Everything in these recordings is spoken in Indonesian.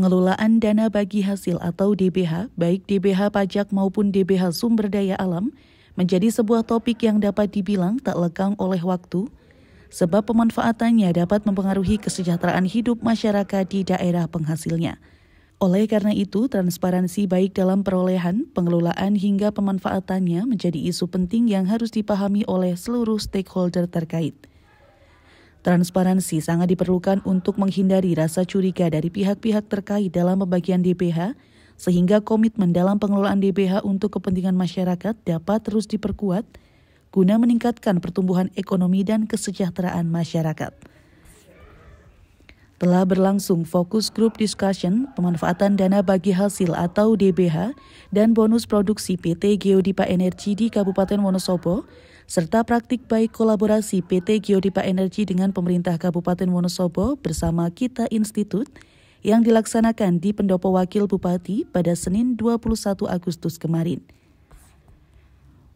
pengelolaan dana bagi hasil atau DBH, baik DBH pajak maupun DBH sumber daya alam, menjadi sebuah topik yang dapat dibilang tak lekang oleh waktu, sebab pemanfaatannya dapat mempengaruhi kesejahteraan hidup masyarakat di daerah penghasilnya. Oleh karena itu, transparansi baik dalam perolehan, pengelolaan hingga pemanfaatannya menjadi isu penting yang harus dipahami oleh seluruh stakeholder terkait. Transparansi sangat diperlukan untuk menghindari rasa curiga dari pihak-pihak terkait dalam pembagian DPH, sehingga komitmen dalam pengelolaan DPH untuk kepentingan masyarakat dapat terus diperkuat guna meningkatkan pertumbuhan ekonomi dan kesejahteraan masyarakat telah berlangsung fokus group discussion pemanfaatan dana bagi hasil atau DBH dan bonus produksi PT Geodipa Energi di Kabupaten Wonosobo, serta praktik baik kolaborasi PT Geodipa Energi dengan pemerintah Kabupaten Wonosobo bersama Kita Institute yang dilaksanakan di Pendopo Wakil Bupati pada Senin 21 Agustus kemarin.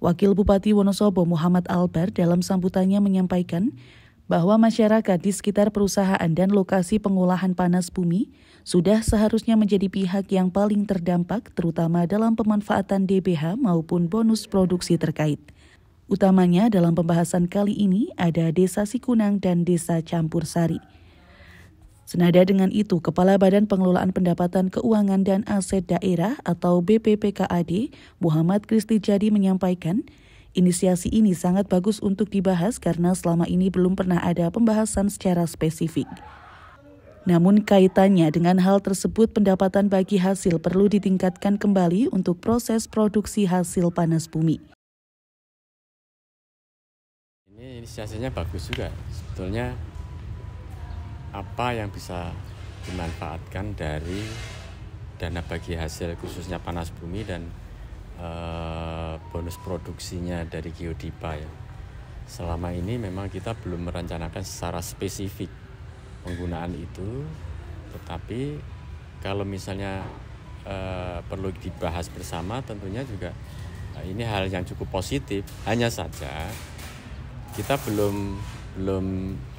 Wakil Bupati Wonosobo Muhammad Albert dalam sambutannya menyampaikan bahwa masyarakat di sekitar perusahaan dan lokasi pengolahan panas bumi sudah seharusnya menjadi pihak yang paling terdampak terutama dalam pemanfaatan DBH maupun bonus produksi terkait. Utamanya dalam pembahasan kali ini ada Desa Sikunang dan Desa Campursari. Senada dengan itu, Kepala Badan Pengelolaan Pendapatan Keuangan dan Aset Daerah atau BPPKAD, Muhammad Kristi Jadi menyampaikan, Inisiasi ini sangat bagus untuk dibahas karena selama ini belum pernah ada pembahasan secara spesifik. Namun kaitannya dengan hal tersebut pendapatan bagi hasil perlu ditingkatkan kembali untuk proses produksi hasil panas bumi. Ini inisiasinya bagus juga. Sebetulnya apa yang bisa dimanfaatkan dari dana bagi hasil khususnya panas bumi dan uh, bonus produksinya dari Geodipa ya. Selama ini memang kita belum merencanakan secara spesifik penggunaan itu, tetapi kalau misalnya uh, perlu dibahas bersama tentunya juga uh, ini hal yang cukup positif. Hanya saja kita belum belum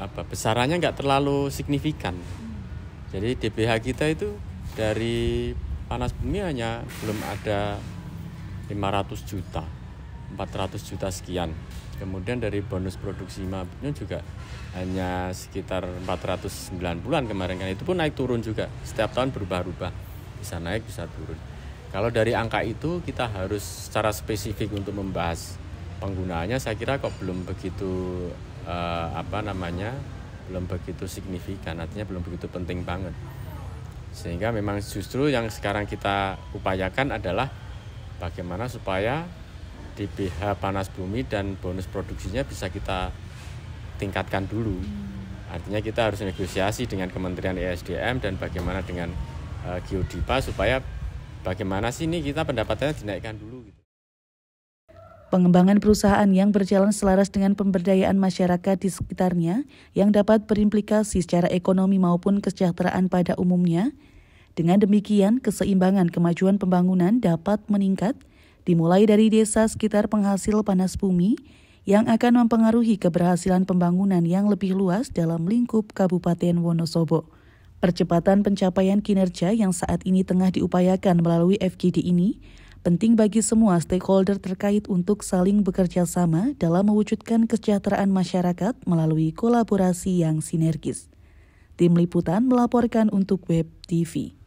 apa besarannya nggak terlalu signifikan. Jadi DBH kita itu dari panas bumi hanya belum ada 500 juta 400 juta sekian kemudian dari bonus produksi mabuknya juga hanya sekitar 490-an kemarin kan itu pun naik turun juga setiap tahun berubah-ubah bisa naik bisa turun kalau dari angka itu kita harus secara spesifik untuk membahas penggunaannya saya kira kok belum begitu eh, apa namanya belum begitu signifikan artinya belum begitu penting banget sehingga memang justru yang sekarang kita upayakan adalah bagaimana supaya di panas bumi dan bonus produksinya bisa kita tingkatkan dulu. Hmm. Artinya kita harus negosiasi dengan Kementerian ESDM dan bagaimana dengan uh, Geodipa supaya bagaimana sih ini kita pendapatannya dinaikkan dulu gitu. Pengembangan perusahaan yang berjalan selaras dengan pemberdayaan masyarakat di sekitarnya yang dapat berimplikasi secara ekonomi maupun kesejahteraan pada umumnya dengan demikian, keseimbangan kemajuan pembangunan dapat meningkat, dimulai dari desa sekitar penghasil panas bumi yang akan mempengaruhi keberhasilan pembangunan yang lebih luas dalam lingkup Kabupaten Wonosobo. Percepatan pencapaian kinerja yang saat ini tengah diupayakan melalui FGD ini penting bagi semua stakeholder terkait untuk saling bekerja sama dalam mewujudkan kesejahteraan masyarakat melalui kolaborasi yang sinergis. Tim liputan melaporkan untuk Web TV.